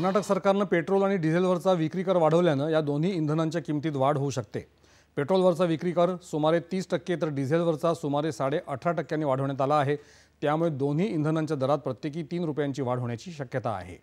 कर्नाटक सरकारनं पेट्रोल आणि डिझेलवरचा विक्री कर वाढवल्यानं या दोन्ही इंधनांच्या किमतीत वाढ होऊ शकते पेट्रोलवरचा विक्री कर सुमारे तीस टक्के तर डिझेलवरचा सुमारे साडे अठरा टक्क्यांनी वाढवण्यात आला आहे त्यामुळे दोन्ही इंधनांच्या दरात प्रत्येकी तीन रुपयांची वाढ होण्याची शक्यता आहे